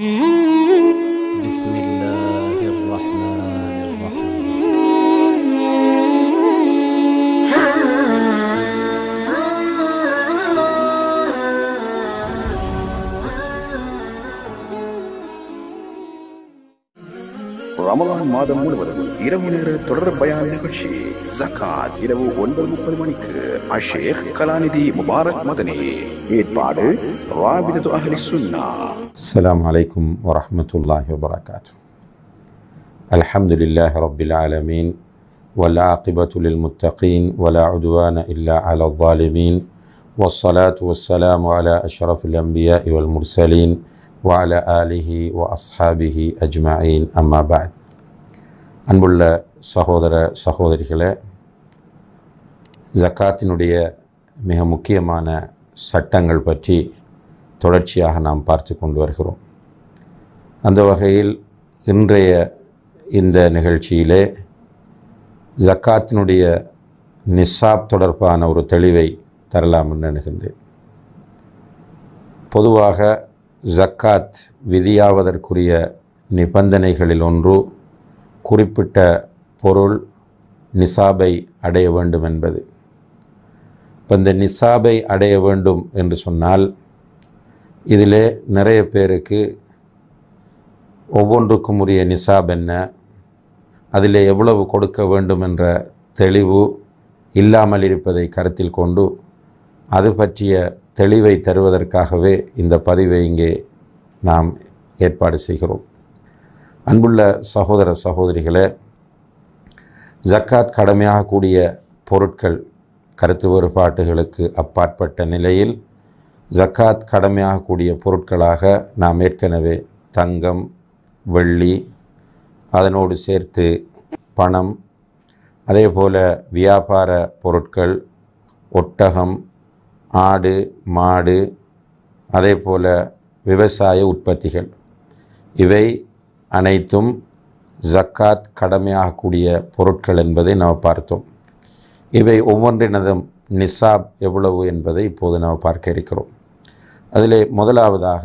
بسم الله الرحمن الرحيم ரமலான் மாதம் முழுவதும் இரவு நேர தொடர் பயான் நிகழ்ச்சி ஜக்காத் இரவு ஒன்பது முப்பது மணிக்கு அஷேக் கலாநிதி முபாரக் மதனி ஏற்பாடு ராபிதத்து அஹலி சுன்னா السلام عليكم ورحمة الله وبركاته الحمد لله رب العالمين والعاقبة للمتقين ولا عدوان إلا على الظالمين والصلاة والسلام على أشرف الأنبياء والمرسلين وعلى آله وأصحابه أجمعين أما بعد سخوذر سخوذر சகோதர زكاة ஜக்காத்தினுடைய மிக முக்கியமான சட்டங்கள் பற்றி தொடர்ச்சியாக நாம் பார்த்து கொண்டு வருகிறோம் அந்த வகையில் இன்றைய இந்த நிகழ்ச்சியிலே ஜக்காத்தினுடைய நிசாப் தொடர்பான ஒரு தெளிவை தரலாம் நினைக்கின்றேன் பொதுவாக ஜக்காத் விதியாவதற்குரிய நிபந்தனைகளில் ஒன்று குறிப்பிட்ட பொருள் நிசாபை அடைய வேண்டும் என்பது இப்போ இந்த நிசாபை அடைய வேண்டும் என்று சொன்னால் இதில் நிறைய பேருக்கு ஒவ்வொன்றுக்கும் உரிய நிசாப் என்ன அதில் எவ்வளவு கொடுக்க வேண்டும் என்ற தெளிவு இல்லாமல் இருப்பதை கருத்தில் கொண்டு அது பற்றிய தெளிவை தருவதற்காகவே இந்த பதிவை இங்கே நாம் ஏற்பாடு செய்கிறோம் அன்புள்ள சகோதர சகோதரிகளே ஜக்காத் கடமையாக கூடிய பொருட்கள் கருத்து வேறுபாட்டுகளுக்கு அப்பாற்பட்ட நிலையில் ஜக்காத் கடமையாகக்கூடிய பொருட்களாக நாம் ஏற்கனவே தங்கம் வெள்ளி அதனோடு சேர்த்து பணம் அதே போல் வியாபார பொருட்கள் ஒட்டகம் ஆடு மாடு அதே போல் விவசாய உற்பத்திகள் இவை அனைத்தும் ஜக்காத் கடமையாகக்கூடிய பொருட்கள் என்பதை நாம் பார்த்தோம் இவை ஒவ்வொன்றினதும் நிசாப் எவ்வளவு என்பதை இப்போது நாம் பார்க்க இருக்கிறோம் அதிலே முதலாவதாக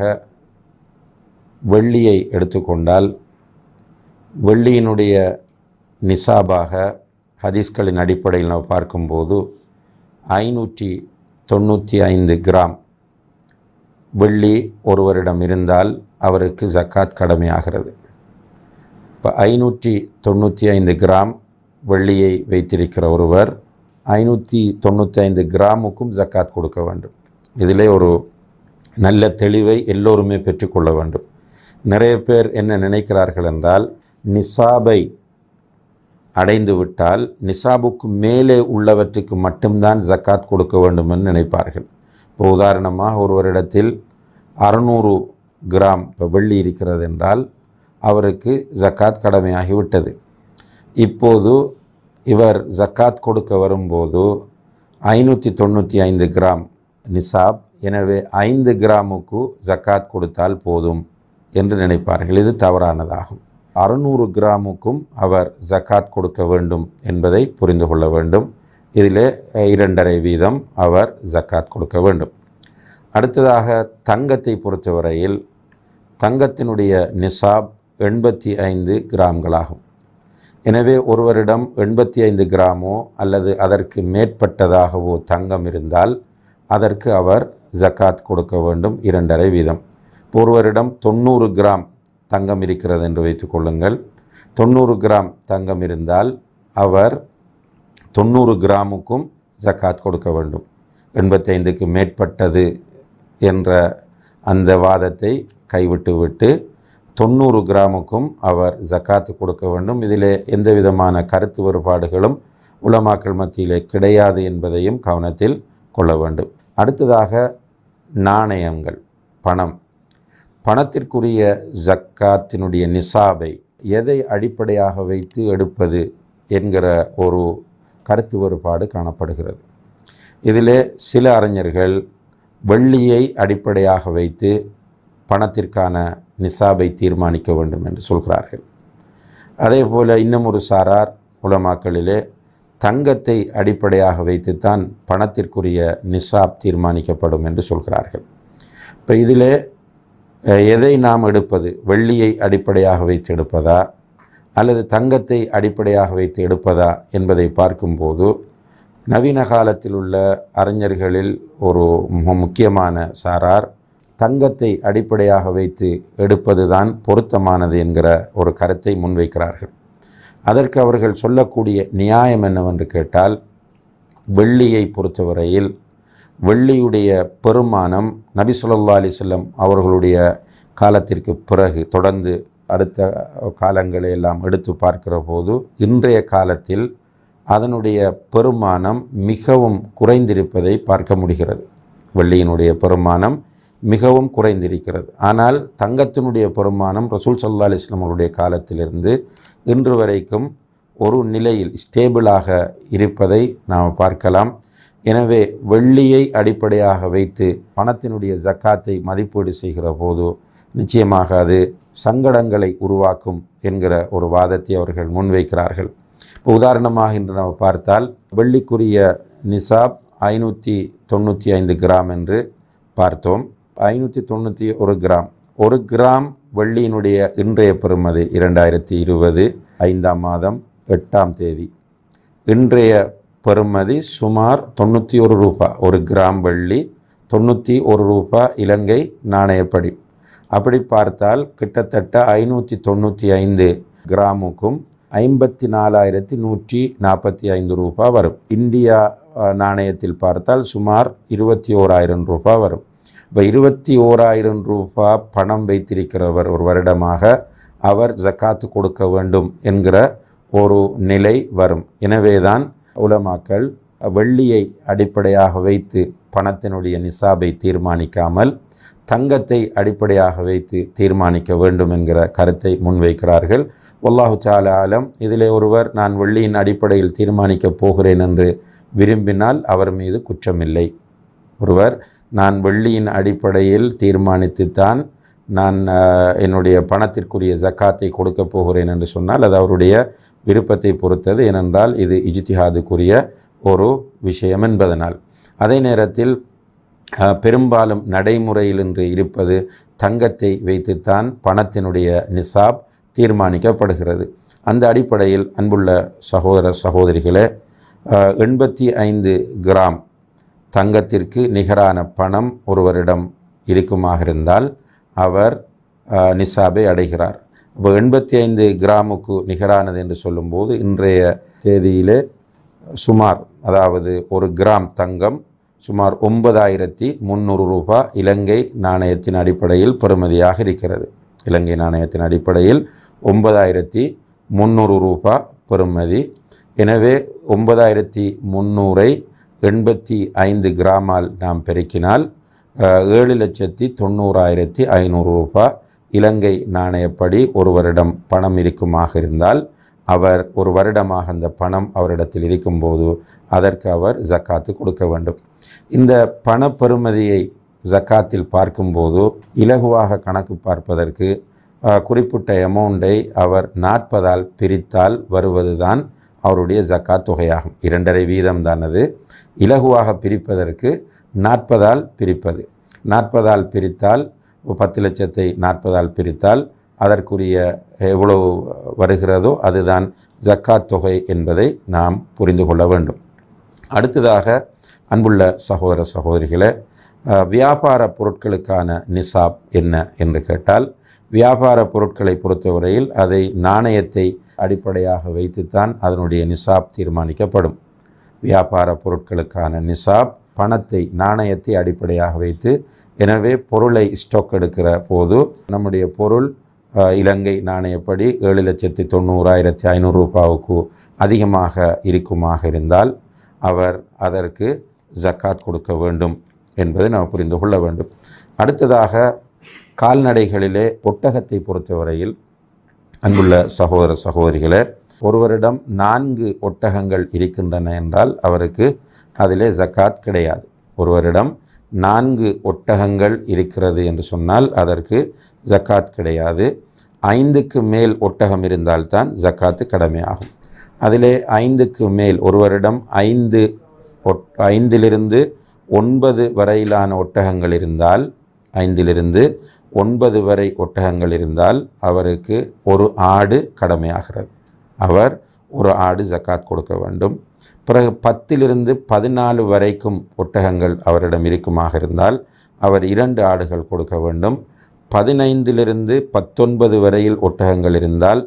வெள்ளியை எடுத்துக்கொண்டால் வெள்ளியினுடைய நிசாபாக ஹதீஸ்களின் அடிப்படையில் நாம் பார்க்கும்போது ஐநூற்றி தொண்ணூற்றி ஐந்து கிராம் வெள்ளி ஒருவரிடம் இருந்தால் அவருக்கு ஜக்காத் கடமையாகிறது இப்போ ஐநூற்றி தொண்ணூற்றி ஐந்து கிராம் வெள்ளியை வைத்திருக்கிற ஒருவர் ஐநூற்றி தொண்ணூற்றி ஐந்து கிராமுக்கும் ஜக்காத் கொடுக்க வேண்டும் இதிலே ஒரு நல்ல தெளிவை எல்லோருமே பெற்றுக்கொள்ள வேண்டும் நிறைய பேர் என்ன நினைக்கிறார்கள் என்றால் நிசாபை அடைந்து விட்டால் நிசாபுக்கு மேலே உள்ளவற்றுக்கு மட்டும்தான் ஜக்காத் கொடுக்க வேண்டும் என்று நினைப்பார்கள் இப்போ உதாரணமாக ஒருவரிடத்தில் அறுநூறு கிராம் இப்போ வெள்ளி இருக்கிறது என்றால் அவருக்கு ஜக்காத் கடமையாகிவிட்டது இப்போது இவர் ஜக்காத் கொடுக்க வரும்போது ஐநூற்றி தொண்ணூற்றி ஐந்து கிராம் நிசாப் எனவே ஐந்து கிராமுக்கு ஜக்காத் கொடுத்தால் போதும் என்று நினைப்பார்கள் இது தவறானதாகும் அறுநூறு கிராமுக்கும் அவர் ஜக்காத் கொடுக்க வேண்டும் என்பதை புரிந்து கொள்ள வேண்டும் இதில் இரண்டரை வீதம் அவர் ஜக்காத் கொடுக்க வேண்டும் அடுத்ததாக தங்கத்தை பொறுத்தவரையில் தங்கத்தினுடைய நிசாப் எண்பத்தி ஐந்து கிராம்களாகும் எனவே ஒருவரிடம் எண்பத்தி ஐந்து கிராமோ அல்லது அதற்கு மேற்பட்டதாகவோ தங்கம் இருந்தால் அதற்கு அவர் ஜக்காத் கொடுக்க வேண்டும் இரண்டரை வீதம் ஒருவரிடம் தொண்ணூறு கிராம் தங்கம் இருக்கிறது என்று வைத்துக்கொள்ளுங்கள் தொண்ணூறு கிராம் தங்கம் இருந்தால் அவர் தொண்ணூறு கிராமுக்கும் ஜக்காத் கொடுக்க வேண்டும் எண்பத்தைந்துக்கு மேற்பட்டது என்ற அந்த வாதத்தை கைவிட்டு விட்டு தொண்ணூறு கிராமுக்கும் அவர் ஜக்காத்து கொடுக்க வேண்டும் இதில் எந்த விதமான கருத்து வேறுபாடுகளும் உலமாக்கள் மத்தியிலே கிடையாது என்பதையும் கவனத்தில் கொள்ள வேண்டும் அடுத்ததாக நாணயங்கள் பணம் பணத்திற்குரிய ஜக்காத்தினுடைய நிசாபை எதை அடிப்படையாக வைத்து எடுப்பது என்கிற ஒரு கருத்து வேறுபாடு காணப்படுகிறது இதில் சில அறிஞர்கள் வெள்ளியை அடிப்படையாக வைத்து பணத்திற்கான நிசாபை தீர்மானிக்க வேண்டும் என்று சொல்கிறார்கள் அதே போல் இன்னும் ஒரு சாரார் உலமாக்களிலே தங்கத்தை அடிப்படையாக வைத்துத்தான் பணத்திற்குரிய நிசாப் தீர்மானிக்கப்படும் என்று சொல்கிறார்கள் இப்போ இதில் எதை நாம் எடுப்பது வெள்ளியை அடிப்படையாக வைத்து எடுப்பதா அல்லது தங்கத்தை அடிப்படையாக வைத்து எடுப்பதா என்பதை பார்க்கும்போது நவீன காலத்தில் உள்ள அறிஞர்களில் ஒரு முக்கியமான சாரார் தங்கத்தை அடிப்படையாக வைத்து எடுப்பதுதான் பொருத்தமானது என்கிற ஒரு கருத்தை முன்வைக்கிறார்கள் அதற்கு அவர்கள் சொல்லக்கூடிய நியாயம் என்னவென்று கேட்டால் வெள்ளியை பொறுத்தவரையில் வெள்ளியுடைய பெருமானம் நபி சொல்லா அலிசல்லம் அவர்களுடைய காலத்திற்கு பிறகு தொடர்ந்து அடுத்த காலங்களை எல்லாம் எடுத்து பார்க்கிற போது இன்றைய காலத்தில் அதனுடைய பெருமானம் மிகவும் குறைந்திருப்பதை பார்க்க முடிகிறது வெள்ளியினுடைய பெருமானம் மிகவும் குறைந்திருக்கிறது ஆனால் தங்கத்தினுடைய பெருமானம் ரசூல் சல்லா அலி இஸ்லாமருடைய காலத்திலிருந்து இன்று வரைக்கும் ஒரு நிலையில் ஸ்டேபிளாக இருப்பதை நாம் பார்க்கலாம் எனவே வெள்ளியை அடிப்படையாக வைத்து பணத்தினுடைய ஜக்காத்தை மதிப்பீடு செய்கிற போது நிச்சயமாக அது சங்கடங்களை உருவாக்கும் என்கிற ஒரு வாதத்தை அவர்கள் முன்வைக்கிறார்கள் இப்போ உதாரணமாக இன்று நாம் பார்த்தால் வெள்ளிக்குரிய நிசாப் ஐநூற்றி தொண்ணூற்றி ஐந்து கிராம் என்று பார்த்தோம் ஐநூற்றி தொண்ணூற்றி ஒரு கிராம் ஒரு கிராம் வெள்ளியினுடைய இன்றைய பெறுமதி இரண்டாயிரத்தி இருபது ஐந்தாம் மாதம் எட்டாம் தேதி இன்றைய பெறுமதி சுமார் தொண்ணூற்றி ஒரு ரூபா ஒரு கிராம் வெள்ளி தொண்ணூற்றி ஒரு ரூபா இலங்கை நாணயப்படி அப்படி பார்த்தால் கிட்டத்தட்ட ஐநூற்றி தொண்ணூற்றி ஐந்து கிராமுக்கும் ஐம்பத்தி நாலாயிரத்தி நூற்றி நாற்பத்தி ஐந்து ரூபா வரும் இந்தியா நாணயத்தில் பார்த்தால் சுமார் இருபத்தி ஓராயிரம் ரூபா வரும் இப்போ இருபத்தி ஓராயிரம் ரூபா பணம் வைத்திருக்கிறவர் ஒரு வருடமாக அவர் ஜக்காத்து கொடுக்க வேண்டும் என்கிற ஒரு நிலை வரும் எனவேதான் உலமாக்கள் வெள்ளியை அடிப்படையாக வைத்து பணத்தினுடைய நிசாபை தீர்மானிக்காமல் தங்கத்தை அடிப்படையாக வைத்து தீர்மானிக்க வேண்டும் என்கிற கருத்தை முன்வைக்கிறார்கள் ஒல்லாஹு சால ஆலம் இதிலே ஒருவர் நான் வெள்ளியின் அடிப்படையில் தீர்மானிக்கப் போகிறேன் என்று விரும்பினால் அவர் மீது குற்றமில்லை ஒருவர் நான் வெள்ளியின் அடிப்படையில் தீர்மானித்துத்தான் நான் என்னுடைய பணத்திற்குரிய ஜக்காத்தை கொடுக்க போகிறேன் என்று சொன்னால் அது அவருடைய விருப்பத்தை பொறுத்தது ஏனென்றால் இது இஜித்திஹாதுக்குரிய ஒரு விஷயம் என்பதனால் அதே நேரத்தில் பெரும்பாலும் நடைமுறையில் இன்று இருப்பது தங்கத்தை வைத்துத்தான் பணத்தினுடைய நிசாப் தீர்மானிக்கப்படுகிறது அந்த அடிப்படையில் அன்புள்ள சகோதர சகோதரிகளே எண்பத்தி ஐந்து கிராம் தங்கத்திற்கு நிகரான பணம் ஒருவரிடம் இருக்குமாக இருந்தால் அவர் நிசாபை அடைகிறார் இப்போ எண்பத்தி ஐந்து கிராமுக்கு நிகரானது என்று சொல்லும்போது இன்றைய தேதியிலே சுமார் அதாவது ஒரு கிராம் தங்கம் சுமார் ஒன்பதாயிரத்தி முந்நூறு ரூபா இலங்கை நாணயத்தின் அடிப்படையில் பெறுமதியாக இருக்கிறது இலங்கை நாணயத்தின் அடிப்படையில் ஒன்பதாயிரத்தி முந்நூறு ரூபா பெறுமதி எனவே ஒன்பதாயிரத்தி முந்நூறை எண்பத்தி ஐந்து கிராமால் நாம் பெருக்கினால் ஏழு லட்சத்தி தொண்ணூறாயிரத்தி ஐநூறு ரூபாய் இலங்கை நாணயப்படி ஒரு வருடம் பணம் இருக்குமாக இருந்தால் அவர் ஒரு வருடமாக அந்த பணம் அவரிடத்தில் இருக்கும்போது அதற்கு அவர் ஜக்காத்து கொடுக்க வேண்டும் இந்த பண ஜக்காத்தில் பார்க்கும்போது இலகுவாக கணக்கு பார்ப்பதற்கு குறிப்பிட்ட அமௌண்டை அவர் நாற்பதால் பிரித்தால் வருவது தான் அவருடைய ஜக்காத் தொகையாகும் இரண்டரை வீதம் தானது இலகுவாக பிரிப்பதற்கு நாற்பதால் பிரிப்பது நாற்பதால் பிரித்தால் பத்து லட்சத்தை நாற்பதால் பிரித்தால் அதற்குரிய எவ்வளவு வருகிறதோ அதுதான் ஜக்காத் தொகை என்பதை நாம் புரிந்து கொள்ள வேண்டும் அடுத்ததாக அன்புள்ள சகோதர சகோதரிகளை வியாபார பொருட்களுக்கான நிசாப் என்ன என்று கேட்டால் வியாபார பொருட்களை பொறுத்தவரையில் அதை நாணயத்தை அடிப்படையாக வைத்துத்தான் அதனுடைய நிசாப் தீர்மானிக்கப்படும் வியாபார பொருட்களுக்கான நிசாப் பணத்தை நாணயத்தை அடிப்படையாக வைத்து எனவே பொருளை ஸ்டாக் எடுக்கிற போது நம்முடைய பொருள் இலங்கை நாணயப்படி ஏழு லட்சத்தி தொண்ணூறாயிரத்தி ஐநூறு ரூபாவுக்கு அதிகமாக இருக்குமாக இருந்தால் அவர் அதற்கு ஜக்காத் கொடுக்க வேண்டும் என்பதை நாம் புரிந்து கொள்ள வேண்டும் அடுத்ததாக கால்நடைகளிலே ஒட்டகத்தை பொறுத்தவரையில் அன்புள்ள சகோதர சகோதரிகளே ஒருவரிடம் நான்கு ஒட்டகங்கள் இருக்கின்றன என்றால் அவருக்கு அதிலே ஜக்காத் கிடையாது ஒருவரிடம் நான்கு ஒட்டகங்கள் இருக்கிறது என்று சொன்னால் அதற்கு ஜக்காத் கிடையாது ஐந்துக்கு மேல் ஒட்டகம் இருந்தால்தான் ஜக்காத்து கடமையாகும் அதிலே ஐந்துக்கு மேல் ஒருவரிடம் ஐந்து ஒட் ஐந்திலிருந்து ஒன்பது வரையிலான ஒட்டகங்கள் இருந்தால் ஐந்திலிருந்து ஒன்பது வரை ஒட்டகங்கள் இருந்தால் அவருக்கு ஒரு ஆடு கடமையாகிறது அவர் ஒரு ஆடு ஜக்காத் கொடுக்க வேண்டும் பிறகு பத்திலிருந்து பதினாலு வரைக்கும் ஒட்டகங்கள் அவரிடம் இருக்குமாக இருந்தால் அவர் இரண்டு ஆடுகள் கொடுக்க வேண்டும் பதினைந்திலிருந்து பத்தொன்பது வரையில் ஒட்டகங்கள் இருந்தால்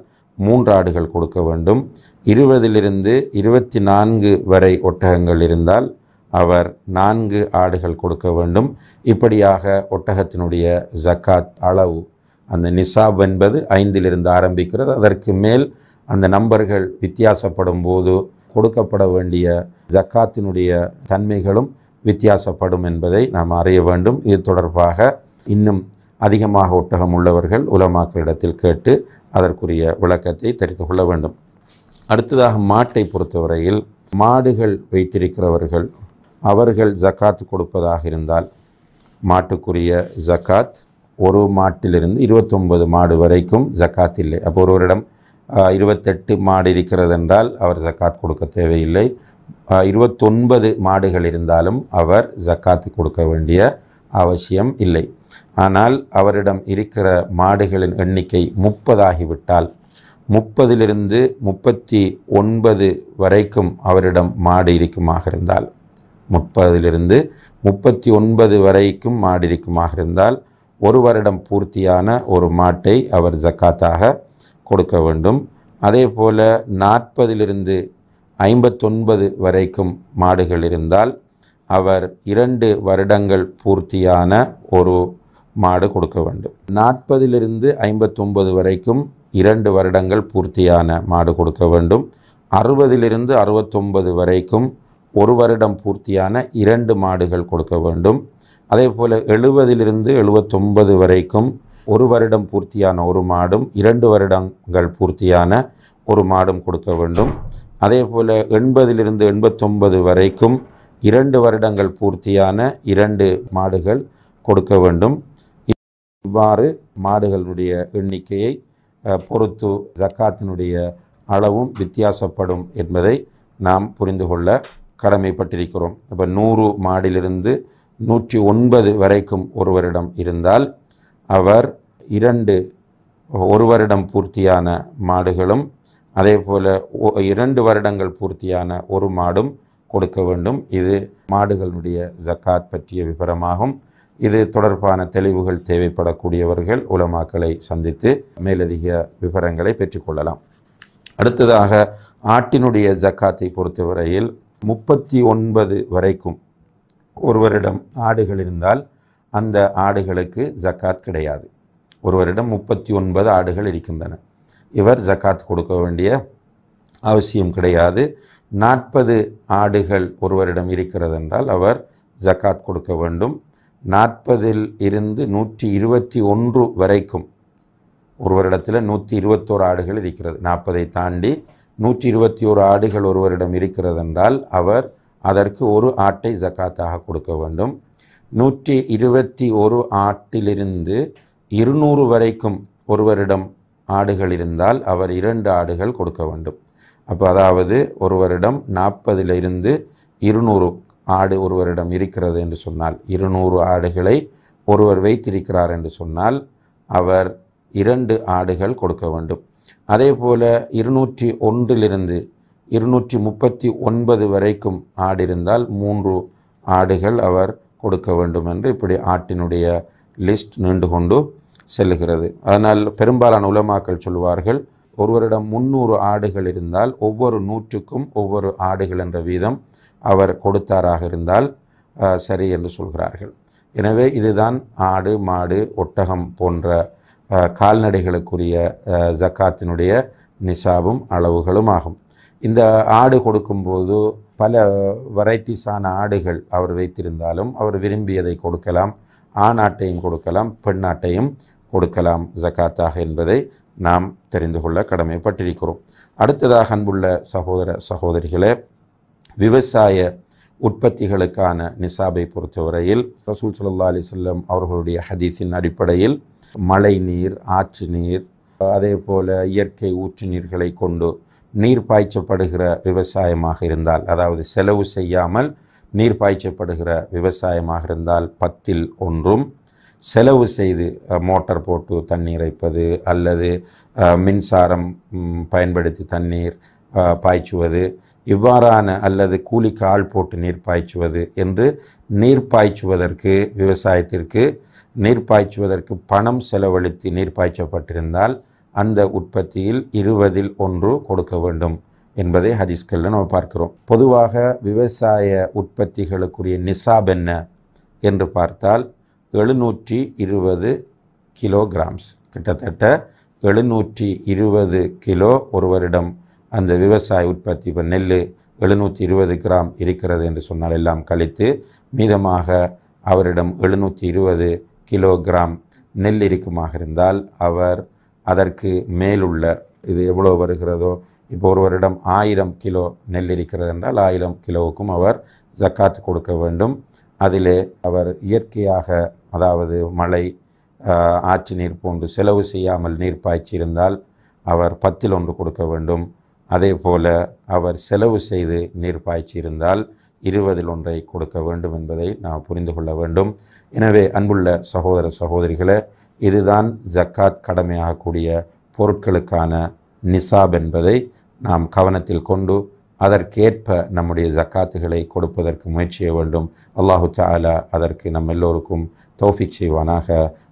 மூன்று ஆடுகள் கொடுக்க வேண்டும் இருபதிலிருந்து இருபத்தி நான்கு வரை ஒட்டகங்கள் இருந்தால் அவர் நான்கு ஆடுகள் கொடுக்க வேண்டும் இப்படியாக ஒட்டகத்தினுடைய ஜக்காத் அளவு அந்த நிசாப் என்பது ஐந்திலிருந்து ஆரம்பிக்கிறது அதற்கு மேல் அந்த நம்பர்கள் வித்தியாசப்படும் போது கொடுக்கப்பட வேண்டிய ஜக்காத்தினுடைய தன்மைகளும் வித்தியாசப்படும் என்பதை நாம் அறிய வேண்டும் இது தொடர்பாக இன்னும் அதிகமாக ஒட்டகம் உள்ளவர்கள் உலமாக்களிடத்தில் கேட்டு அதற்குரிய விளக்கத்தை தெரிந்து கொள்ள வேண்டும் அடுத்ததாக மாட்டை பொறுத்தவரையில் மாடுகள் வைத்திருக்கிறவர்கள் அவர்கள் ஜக்காத் கொடுப்பதாக இருந்தால் மாட்டுக்குரிய ஜக்காத் ஒரு மாட்டிலிருந்து இருபத்தொம்பது மாடு வரைக்கும் ஜக்காத் இல்லை அப்போ ஒருவரிடம் இருபத்தெட்டு மாடு இருக்கிறது என்றால் அவர் ஜக்காத் கொடுக்க தேவையில்லை இருபத்தொன்பது மாடுகள் இருந்தாலும் அவர் ஜக்காத்து கொடுக்க வேண்டிய அவசியம் இல்லை ஆனால் அவரிடம் இருக்கிற மாடுகளின் எண்ணிக்கை முப்பதாகிவிட்டால் முப்பதிலிருந்து முப்பத்தி ஒன்பது வரைக்கும் அவரிடம் மாடு இருக்குமாக இருந்தால் முப்பதிலிருந்து முப்பத்தி ஒன்பது வரைக்கும் மாடிருக்குமாக இருந்தால் ஒரு வருடம் பூர்த்தியான ஒரு மாட்டை அவர் ஜக்காத்தாக கொடுக்க வேண்டும் அதே போல் நாற்பதிலிருந்து ஐம்பத்தொன்பது வரைக்கும் மாடுகள் இருந்தால் அவர் இரண்டு வருடங்கள் பூர்த்தியான ஒரு மாடு கொடுக்க வேண்டும் நாற்பதிலிருந்து ஐம்பத்தொம்பது வரைக்கும் இரண்டு வருடங்கள் பூர்த்தியான மாடு கொடுக்க வேண்டும் அறுபதிலிருந்து அறுபத்தொம்பது வரைக்கும் ஒரு வருடம் பூர்த்தியான இரண்டு மாடுகள் கொடுக்க வேண்டும் அதே போல் எழுபதிலிருந்து எழுபத்தொன்பது வரைக்கும் ஒரு வருடம் பூர்த்தியான ஒரு மாடும் இரண்டு வருடங்கள் பூர்த்தியான ஒரு மாடும் கொடுக்க வேண்டும் அதே போல் எண்பதிலிருந்து எண்பத்தொன்பது வரைக்கும் இரண்டு வருடங்கள் பூர்த்தியான இரண்டு மாடுகள் கொடுக்க வேண்டும் இவ்வாறு மாடுகளுடைய எண்ணிக்கையை பொறுத்து ஜக்காத்தினுடைய அளவும் வித்தியாசப்படும் என்பதை நாம் புரிந்து கொள்ள கடமைப்பட்டிருக்கிறோம் இப்போ நூறு மாடிலிருந்து நூற்றி ஒன்பது வரைக்கும் ஒருவரிடம் இருந்தால் அவர் இரண்டு ஒரு வருடம் பூர்த்தியான மாடுகளும் அதே போல் இரண்டு வருடங்கள் பூர்த்தியான ஒரு மாடும் கொடுக்க வேண்டும் இது மாடுகளுடைய ஜக்காத் பற்றிய விவரமாகும் இது தொடர்பான தெளிவுகள் தேவைப்படக்கூடியவர்கள் உலமாக்களை சந்தித்து மேலதிக விவரங்களை பெற்றுக்கொள்ளலாம் அடுத்ததாக ஆட்டினுடைய ஜக்காத்தை பொறுத்தவரையில் முப்பத்தி ஒன்பது வரைக்கும் ஒருவரிடம் ஆடுகள் இருந்தால் அந்த ஆடுகளுக்கு ஜக்காத் கிடையாது ஒருவரிடம் முப்பத்தி ஒன்பது ஆடுகள் இருக்கின்றன இவர் ஜக்காத் கொடுக்க வேண்டிய அவசியம் கிடையாது நாற்பது ஆடுகள் ஒருவரிடம் இருக்கிறது என்றால் அவர் ஜக்காத் கொடுக்க வேண்டும் நாற்பதில் இருந்து நூற்றி இருபத்தி ஒன்று வரைக்கும் ஒருவரிடத்தில் நூற்றி இருபத்தோரு ஆடுகள் இருக்கிறது நாற்பதை தாண்டி நூற்றி இருபத்தி ஒரு ஆடுகள் ஒருவரிடம் இருக்கிறதென்றால் அவர் அதற்கு ஒரு ஆட்டை ஜக்காத்தாக கொடுக்க வேண்டும் நூற்றி இருபத்தி ஒரு ஆட்டிலிருந்து இருநூறு வரைக்கும் ஒருவரிடம் ஆடுகள் இருந்தால் அவர் இரண்டு ஆடுகள் கொடுக்க வேண்டும் அப்போ அதாவது ஒருவரிடம் நாற்பதிலிருந்து இருநூறு ஆடு ஒருவரிடம் இருக்கிறது என்று சொன்னால் இருநூறு ஆடுகளை ஒருவர் வைத்திருக்கிறார் என்று சொன்னால் அவர் இரண்டு ஆடுகள் கொடுக்க வேண்டும் அதே போல் இருநூற்றி ஒன்றிலிருந்து இருநூற்றி முப்பத்தி ஒன்பது வரைக்கும் ஆடு இருந்தால் மூன்று ஆடுகள் அவர் கொடுக்க வேண்டும் என்று இப்படி ஆட்டினுடைய லிஸ்ட் நீண்டு கொண்டு செல்லுகிறது அதனால் பெரும்பாலான உலமாக்கள் சொல்வார்கள் ஒருவரிடம் முந்நூறு ஆடுகள் இருந்தால் ஒவ்வொரு நூற்றுக்கும் ஒவ்வொரு ஆடுகள் என்ற வீதம் அவர் கொடுத்தாராக இருந்தால் சரி என்று சொல்கிறார்கள் எனவே இதுதான் ஆடு மாடு ஒட்டகம் போன்ற கால்நடைகளுக்குரிய ஜக்காத்தினுடைய நிசாவும் அளவுகளும் ஆகும் இந்த ஆடு கொடுக்கும்போது பல வெரைட்டிஸான ஆடுகள் அவர் வைத்திருந்தாலும் அவர் விரும்பியதை கொடுக்கலாம் ஆணாட்டையும் கொடுக்கலாம் பெண்ணாட்டையும் கொடுக்கலாம் ஜக்காத்தாக என்பதை நாம் தெரிந்து கொள்ள கடமைப்பட்டிருக்கிறோம் அடுத்ததாக அன்புள்ள சகோதர சகோதரிகளே விவசாய உற்பத்திகளுக்கான நிசாபை பொறுத்தவரையில் ரசூல் சல்லா சொல்லம் அவர்களுடைய ஹதீஸின் அடிப்படையில் மழை நீர் ஆற்று நீர் அதே போல் இயற்கை ஊற்று நீர்களை கொண்டு நீர் பாய்ச்சப்படுகிற விவசாயமாக இருந்தால் அதாவது செலவு செய்யாமல் நீர் பாய்ச்சப்படுகிற விவசாயமாக இருந்தால் பத்தில் ஒன்றும் செலவு செய்து மோட்டார் போட்டு தண்ணீர் வைப்பது அல்லது மின்சாரம் பயன்படுத்தி தண்ணீர் பாய்ச்சுவது இவ்வாறான அல்லது கூலிக்கு ஆள் போட்டு நீர் பாய்ச்சுவது என்று நீர் பாய்ச்சுவதற்கு விவசாயத்திற்கு நீர் பாய்ச்சுவதற்கு பணம் செலவழித்து நீர் பாய்ச்சப்பட்டிருந்தால் அந்த உற்பத்தியில் இருபதில் ஒன்று கொடுக்க வேண்டும் என்பதை ஹதிஸ்கல்ல நம்ம பார்க்கிறோம் பொதுவாக விவசாய உற்பத்திகளுக்குரிய நிசாப் என்ன என்று பார்த்தால் எழுநூற்றி இருபது கிலோகிராம்ஸ் கிட்டத்தட்ட எழுநூற்றி இருபது கிலோ ஒருவரிடம் அந்த விவசாய உற்பத்தி இப்போ நெல் எழுநூற்றி இருபது கிராம் இருக்கிறது என்று சொன்னால் எல்லாம் கழித்து மீதமாக அவரிடம் எழுநூற்றி இருபது கிலோ கிராம் நெல் இருக்குமாக இருந்தால் அவர் அதற்கு மேலுள்ள இது எவ்வளோ வருகிறதோ இப்போ ஒருவரிடம் ஆயிரம் கிலோ நெல் இருக்கிறது என்றால் ஆயிரம் கிலோவுக்கும் அவர் ஜக்காத்து கொடுக்க வேண்டும் அதிலே அவர் இயற்கையாக அதாவது மழை ஆற்று நீர் போன்று செலவு செய்யாமல் நீர் பாய்ச்சி இருந்தால் அவர் பத்தில் ஒன்று கொடுக்க வேண்டும் அதே போல அவர் செலவு செய்து நீர் பாய்ச்சியிருந்தால் இருபதில் ஒன்றை கொடுக்க வேண்டும் என்பதை நாம் புரிந்து கொள்ள வேண்டும் எனவே அன்புள்ள சகோதர சகோதரிகளே இதுதான் ஜக்காத் கடமையாகக்கூடிய பொருட்களுக்கான நிசாப் என்பதை நாம் கவனத்தில் கொண்டு அதற்கேற்ப நம்முடைய ஜக்காத்துகளை கொடுப்பதற்கு முயற்சிய வேண்டும் அல்லாஹு தாலா அதற்கு நம் எல்லோருக்கும் தோஃபிக் செய்வானாக